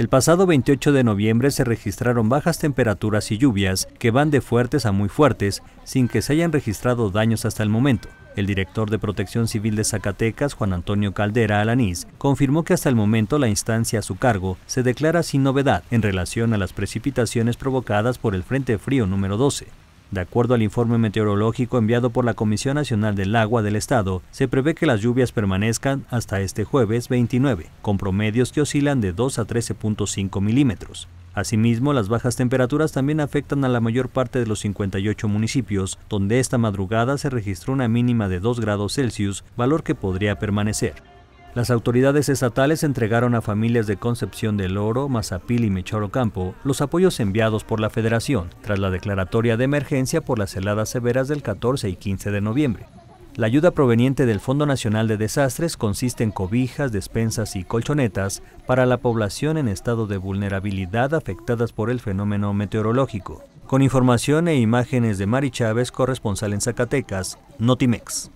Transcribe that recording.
El pasado 28 de noviembre se registraron bajas temperaturas y lluvias que van de fuertes a muy fuertes sin que se hayan registrado daños hasta el momento. El director de Protección Civil de Zacatecas, Juan Antonio Caldera Alanís, confirmó que hasta el momento la instancia a su cargo se declara sin novedad en relación a las precipitaciones provocadas por el Frente Frío número 12, de acuerdo al informe meteorológico enviado por la Comisión Nacional del Agua del Estado, se prevé que las lluvias permanezcan hasta este jueves 29, con promedios que oscilan de 2 a 13.5 milímetros. Asimismo, las bajas temperaturas también afectan a la mayor parte de los 58 municipios, donde esta madrugada se registró una mínima de 2 grados Celsius, valor que podría permanecer. Las autoridades estatales entregaron a familias de Concepción del Oro, Mazapil y Campo los apoyos enviados por la Federación tras la declaratoria de emergencia por las heladas severas del 14 y 15 de noviembre. La ayuda proveniente del Fondo Nacional de Desastres consiste en cobijas, despensas y colchonetas para la población en estado de vulnerabilidad afectadas por el fenómeno meteorológico. Con información e imágenes de Mari Chávez, corresponsal en Zacatecas, Notimex.